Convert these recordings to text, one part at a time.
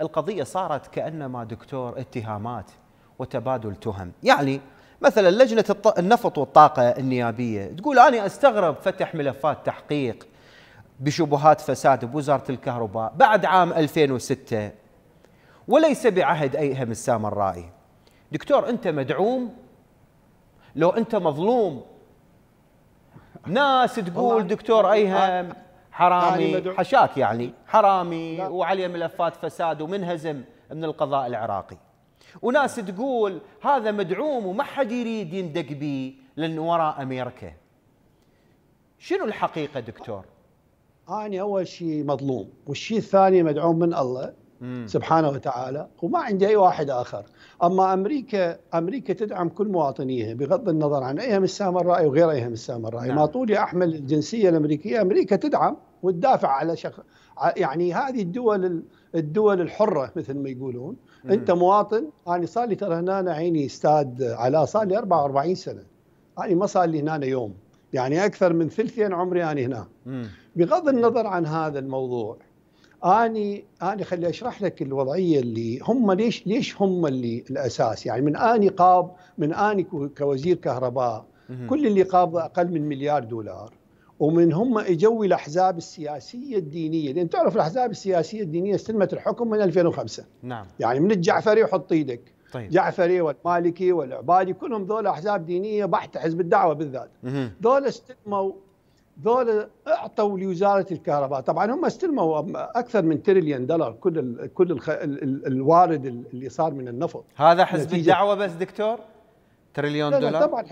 القضية صارت كأنما دكتور اتهامات وتبادل تهم يعني مثلا لجنة النفط والطاقة النيابية تقول أنا أستغرب فتح ملفات تحقيق بشبهات فساد بوزارة الكهرباء بعد عام 2006 وليس بعهد أيهم السام الرائي دكتور أنت مدعوم لو أنت مظلوم ناس تقول دكتور أيهم حرامي حشاك يعني حرامي وعليه ملفات فساد ومنهزم من القضاء العراقي وناس تقول هذا مدعوم وما حد يريد يندق به لان وراء امريكا شنو الحقيقه دكتور انا اول شيء مظلوم والشيء الثاني مدعوم من الله مم. سبحانه وتعالى وما عندي اي واحد اخر اما امريكا امريكا تدعم كل مواطنيها بغض النظر عن ايهم السام الراي وغير ايهم السام الراي نعم. ما طولي احمل الجنسيه الامريكيه امريكا تدعم وتدافع على شخ... يعني هذه الدول الدول الحره مثل ما يقولون مم. انت مواطن انا يعني صار لي ترى هنا عيني استاذ علاء صار لي 44 سنه انا يعني ما صار لي هنا يوم يعني اكثر من ثلثين عمري انا هنا مم. بغض النظر عن هذا الموضوع اني اني خلي اشرح لك الوضعيه اللي هم ليش ليش هم اللي الاساس يعني من اني قاب من اني كوزير كهرباء كل اللي قاب اقل من مليار دولار ومن هم اجوا الاحزاب السياسيه الدينيه لان تعرف الاحزاب السياسيه الدينيه استلمت الحكم من 2005 نعم يعني من الجعفري وحط ايدك طيب. جعفري والمالكي والعبادي كلهم ذول احزاب دينيه بحت حزب الدعوه بالذات ذول استلموا ذول اعطوا لوزاره الكهرباء طبعا هم استلموا اكثر من تريليون دولار كل الـ كل الـ الوارد اللي صار من النفط هذا حزب الدعوه بس دكتور تريليون لا دولار لا طبعا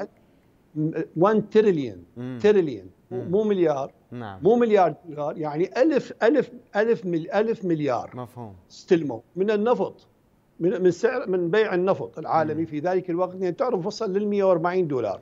1 تريليون تريليون مو مليار نعم. مو مليار دولار يعني ألف ألف ألف مل ألف مليار مفهوم استلموا من النفط من من سعر من بيع النفط العالمي مم. في ذلك الوقت يعني تعرف وصل لل 140 دولار